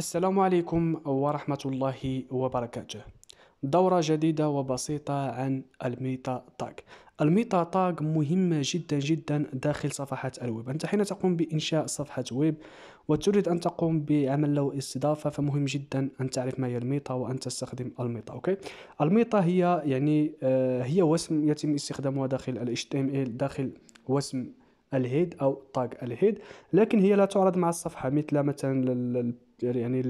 السلام عليكم ورحمة الله وبركاته دورة جديدة وبسيطة عن الميتا تاغ الميتا تاغ مهمة جدا جدا داخل صفحة الويب أنت حين تقوم بإنشاء صفحة ويب وتريد أن تقوم بعمل له استضافة فمهم جدا أن تعرف ما هي الميتا وأن تستخدم الميتا أوكي الميتا هي يعني آه هي وسم يتم استخدامها داخل ال HTML داخل وسم الهيد او تاغ الهيد لكن هي لا تعرض مع الصفحه مثل مثلا يعني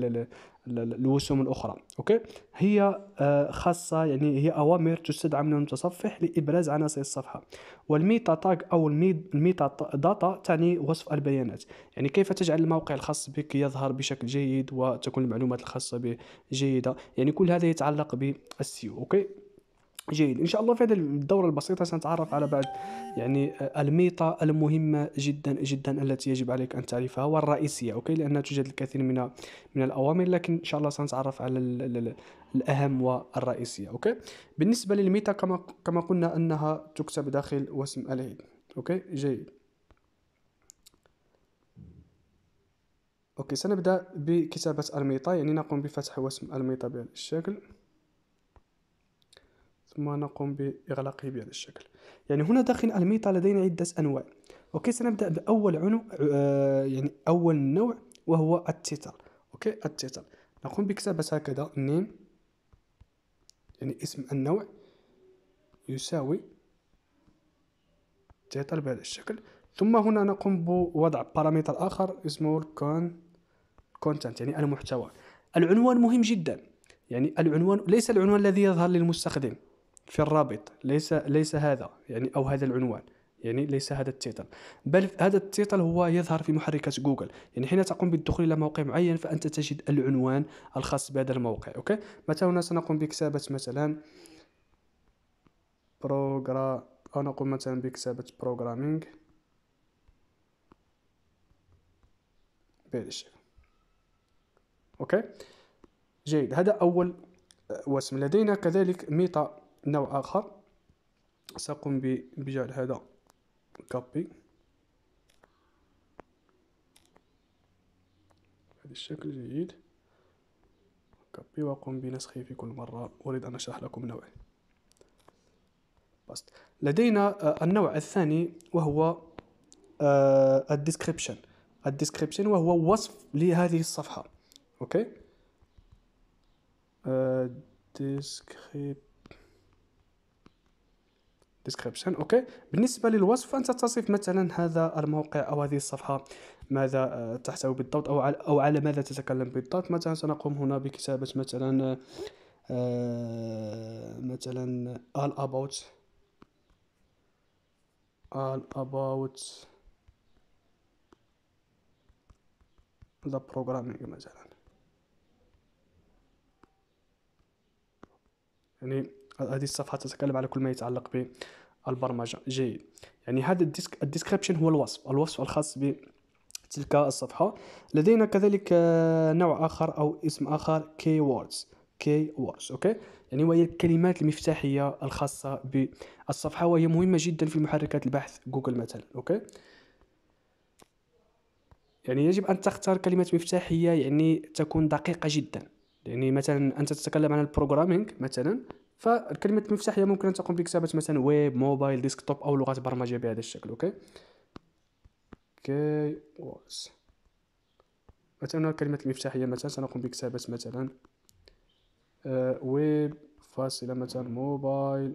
الوسوم الاخرى اوكي هي آه، خاصه يعني هي اوامر تستدعى من المتصفح لابراز عناصر الصفحه والميتا تاغ او الميتا داتا تعني وصف البيانات يعني كيف تجعل الموقع الخاص بك يظهر بشكل جيد وتكون المعلومات الخاصه به جيده يعني كل هذا يتعلق بالسيو اوكي جيد ان شاء الله في هذه الدوره البسيطه سنتعرف على بعض يعني آه، الميطه المهمه جدا جدا التي يجب عليك ان تعرفها والرئيسيه اوكي لان توجد الكثير من من الاوامر لكن ان شاء الله سنتعرف على الاهم والرئيسيه اوكي بالنسبه للميتا كما كما قلنا انها تكتب داخل وسم العيد اوكي جيد اوكي سنبدا بكتابه الميطه يعني نقوم بفتح وسم الميطه بهذا الشكل ثم نقوم بإغلاقه بهذا الشكل يعني هنا داخل الميتا لدينا عدة أنواع أوكي سنبدأ بأول عنو آه يعني أول نوع وهو التيتر أوكي التيتر نقوم بكتابة هكذا نيم يعني اسم النوع يساوي تيتر بهذا الشكل ثم هنا نقوم بوضع بارامتر آخر اسمه الكون كونتنت يعني المحتوى العنوان مهم جدا يعني العنوان ليس العنوان الذي يظهر للمستخدم في الرابط ليس ليس هذا يعني او هذا العنوان يعني ليس هذا التيتل بل هذا التيتل هو يظهر في محركات جوجل يعني حين تقوم بالدخول الى موقع معين فانت تجد العنوان الخاص بهذا الموقع اوكي مثلا سنقوم بكتابه مثلا بروغرام او نقوم مثلا بكتابه بروغرامينغ بهذا الشكل اوكي جيد هذا اول واسم لدينا كذلك ميتا نوع آخر سأقوم بجعل هذا كابي بهذا الشكل جيد كابي وأقوم بنسخه في كل مرة أريد أن أشرح لكم نوعه باست. لدينا آه، النوع الثاني وهو آه، الديسكريبشن الديسكريبشن وهو وصف لهذه الصفحة أوكي آه، ديسكريبشن ديسكريبشن اوكي بالنسبه للوصف فانت تصف مثلا هذا الموقع او هذه الصفحه ماذا آه، تحتوي بالضبط او على او على ماذا تتكلم بالضبط مثلا سنقوم هنا بكتابه مثلا آه، مثلا all about all about the programming مثلا يعني هذه الصفحه تتكلم على كل ما يتعلق بالبرمجه جيد يعني هذا الديسك الديسكريبشن هو الوصف الوصف الخاص ب تلك الصفحه لدينا كذلك آه، نوع اخر او اسم اخر كي ووردز كي ووردز اوكي يعني وهي الكلمات المفتاحيه الخاصه بالصفحه وهي مهمه جدا في محركات البحث جوجل مثلا اوكي يعني يجب ان تختار كلمات مفتاحيه يعني تكون دقيقه جدا يعني مثلا انت تتكلم عن البروغرامينغ مثلا فالكلمه المفتاحية هي ممكن ان تقوم بكتابه مثلا ويب موبايل ديسكتوب او لغات برمجيه بهذا الشكل اوكي كي واز مثلا كلمه المفتاح هي مثلا سنقوم بكتابه مثلا آه، ويب فاصله مثلا موبايل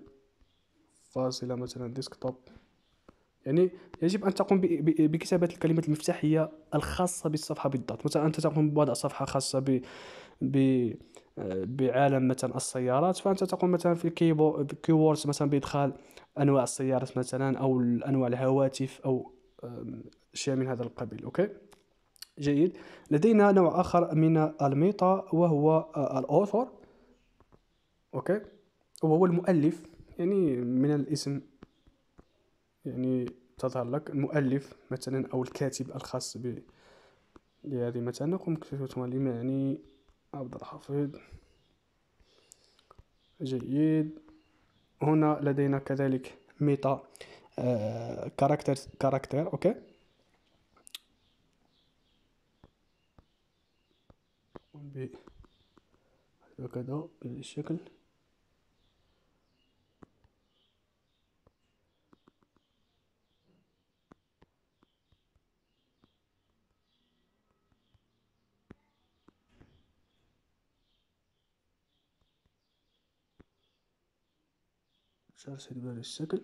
فاصله مثلا ديسكتوب يعني يجب ان تقوم بكتابه الكلمه المفتاحيه الخاصه بالصفحه بالضبط مثلا انت تقوم بوضع صفحه خاصه ب ب بعالم مثلا السيارات فانت تقوم مثلا في الكيوردز مثلا بادخال انواع السيارات مثلا او انواع الهواتف او شيء من هذا القبيل اوكي جيد لدينا نوع اخر من الميتا وهو آه، الاوثر اوكي وهو المؤلف يعني من الاسم يعني تظهر لك المؤلف مثلا او الكاتب الخاص ب مثلا نقوم كتابة يعني عبد الحفيظ جيد هنا لدينا كذلك ميتا كاركتر آه، كاركتر اوكي وكذا بهذا الشكل مش بهذا الشكل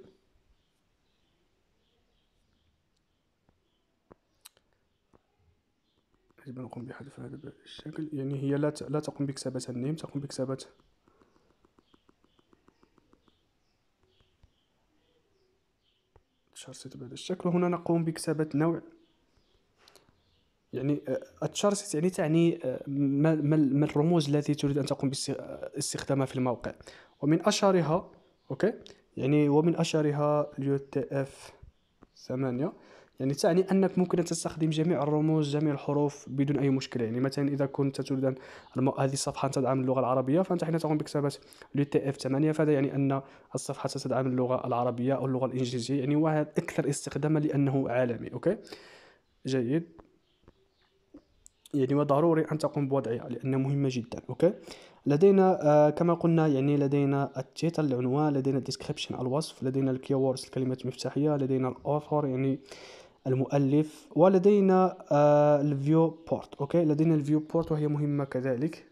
يجب أن نقوم بحذف هذا الشكل يعني هي لا لا تقوم بكتابة النيم تقوم بكتابة تشارسيت بهذا الشكل وهنا نقوم بكتابة نوع يعني آه، التشارسيت يعني تعني آه، ما الرموز التي تريد أن تقوم باستخدامها آه، في الموقع ومن أشهرها اوكي يعني ومن اشهرها اليو تي اف 8 يعني تعني انك ممكن ان تستخدم جميع الرموز جميع الحروف بدون اي مشكله يعني مثلا اذا كنت تريد ان هذه الصفحه تدعم اللغه العربيه فانت حين تقوم بكتابه لو تي اف 8 فهذا يعني ان الصفحه ستدعم اللغه العربيه او اللغه الانجليزيه يعني وهذا اكثر استخداما لانه عالمي اوكي جيد يعني وضروري ان تقوم بوضعها لانها مهمه جدا اوكي لدينا آه، كما قلنا يعني لدينا التيتل العنوان لدينا الديسكريبشن الوصف لدينا الكيوردز الكلمات المفتاحيه لدينا الاوثر يعني المؤلف ولدينا آه، الفيو بورت اوكي لدينا الفيو بورت وهي مهمه كذلك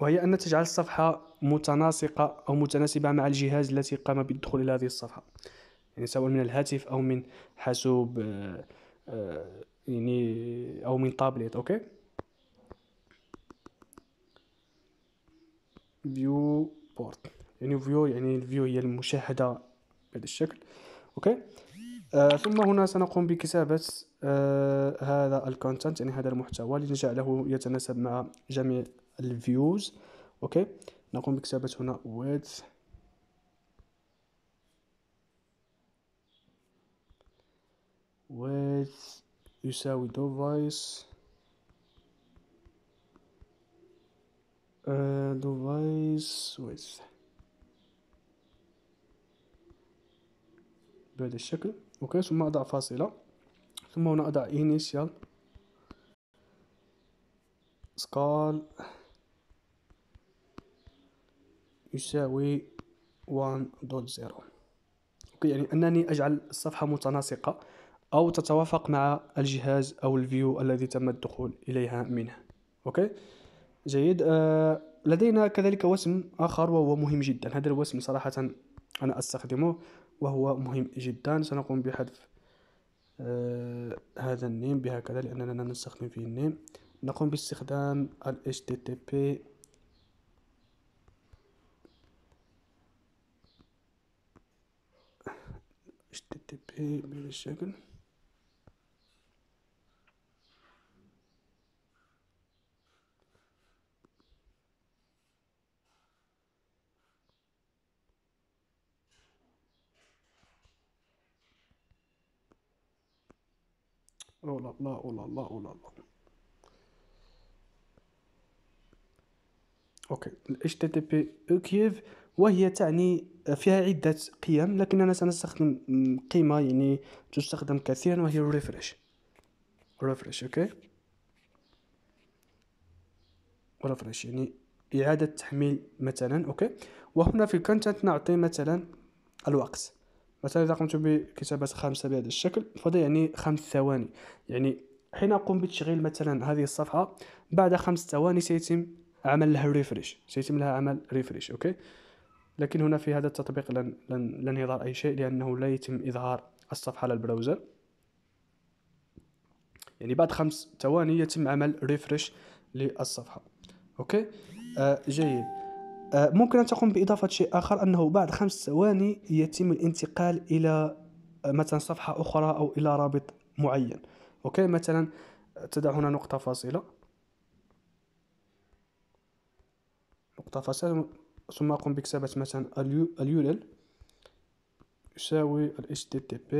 وهي ان تجعل الصفحه متناسقه او متناسبه مع الجهاز الذي قام بالدخول الى هذه الصفحه يعني سواء من الهاتف او من حاسوب آه، يعني او من تابلت اوكي فيو بورت يعني فيو يعني الفيو هي المشاهدة بهذا الشكل اوكي آه ثم هنا سنقوم بكتابة آه هذا الكونتنت يعني هذا المحتوى لنجعله يتناسب مع جميع الفيوز اوكي نقوم بكتابة هنا width width يساوي device دبي السويس بهذا الشكل اوكي ثم اضع فاصلة ثم هنا اضع انيشال سكال يساوي 1.0 اوكي يعني انني اجعل الصفحة متناسقة او تتوافق مع الجهاز او الفيو الذي تم الدخول اليها منه اوكي جيد آه لدينا كذلك وسم آخر وهو مهم جدا هذا الوسم صراحة أنا أستخدمه وهو مهم جدا سنقوم بحذف آه هذا النيم بهكذا لأننا نستخدم فيه النيم نقوم باستخدام ال HTTP HTTP بهذا الشكل Oh là là, oh là là, oh là là. اوكي الاتش تي تي بي وهي تعني فيها عدة قيم لكن أنا سنستخدم قيمة يعني تستخدم كثيرا وهي الريفرش ريفرش اوكي ريفرش يعني إعادة تحميل مثلا اوكي وهنا في الكونتنت نعطي مثلا الوقت مثلا إذا قمت بكتابة خمسة بهذا الشكل فهذا يعني خمس ثواني يعني حين أقوم بتشغيل مثلا هذه الصفحة بعد خمس ثواني سيتم عمل لها ريفريش سيتم لها عمل ريفريش أوكي لكن هنا في هذا التطبيق لن, لن, لن يظهر أي شيء لأنه لا يتم إظهار الصفحة على البراوزر يعني بعد خمس ثواني يتم عمل ريفرش للصفحة أوكي آه جيد آه، ممكن أن تقوم بإضافة شيء آخر أنه بعد خمس ثواني يتم الانتقال إلى آه، مثلا صفحة أخرى أو إلى رابط معين أوكي مثلا تضع هنا نقطة فاصلة نقطة فاصلة ثم أقوم بكتابة مثلا اليورل يساوي ال HTTP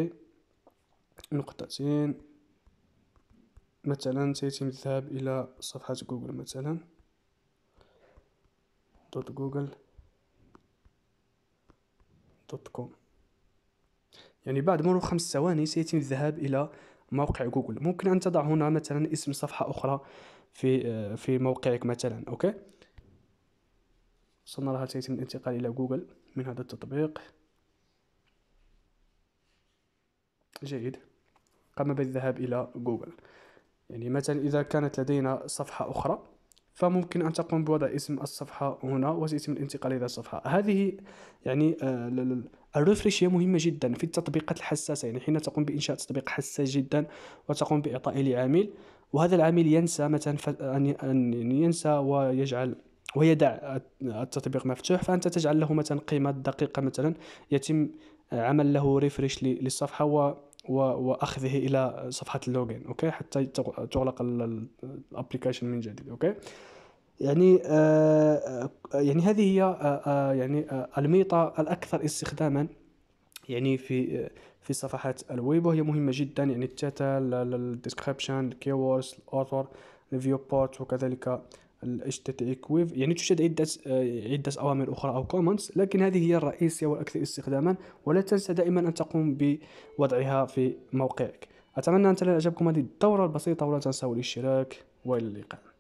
نقطتين مثلا سيتم الذهاب إلى صفحة جوجل مثلا دوت جوجل دوت كوم يعني بعد مرور خمس ثواني سيتم الذهاب إلى موقع جوجل ممكن أن تضع هنا مثلا اسم صفحة أخرى في آه، في موقعك مثلا أوكي وصلنا لها سيتم الانتقال إلى جوجل من هذا التطبيق جيد قام بالذهاب إلى جوجل يعني مثلا إذا كانت لدينا صفحة أخرى فممكن أن تقوم بوضع اسم الصفحة هنا وسيتم الانتقال إلى الصفحة هذه يعني آه، الريفرش هي مهمة جدا في التطبيقات الحساسة يعني حين تقوم بإنشاء تطبيق حساس جدا وتقوم بإعطائه لعامل وهذا العامل ينسى مثلا أن ينسى ويجعل ويدع التطبيق مفتوح فأنت تجعل له مثلا قيمة دقيقة مثلا يتم عمل له ريفرش للصفحة واخذه الى صفحه اللوجين اوكي حتى تغلق الابلكيشن من جديد اوكي يعني آه, آه، يعني هذه هي آه, آه، يعني آه الميطه الاكثر استخداما يعني في في صفحات الويب وهي مهمه جدا يعني التاتا الديسكريبشن الكيوردز الاوثر الفيو بورت وكذلك HTTP يعني توجد عدة آه، عدة أوامر أخرى أو كومنتس لكن هذه هي الرئيسية والأكثر استخداما ولا تنسى دائما أن تقوم بوضعها في موقعك أتمنى أن تنال إعجابكم هذه الدورة البسيطة ولا تنسوا الاشتراك وإلى اللقاء